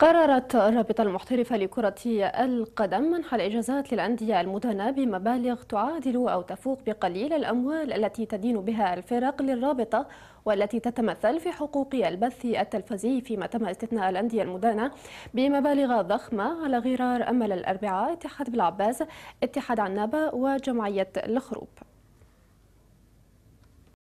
قررت الرابطة المحترفة لكرة القدم منح الإجازات للأندية المدنة بمبالغ تعادل أو تفوق بقليل الأموال التي تدين بها الفرق للرابطة والتي تتمثل في حقوق البث التلفزي فيما تم استثناء الأندية المدنة بمبالغ ضخمة على غرار أمل الأربعاء اتحاد بالعباس اتحاد عنابة وجمعية الخروب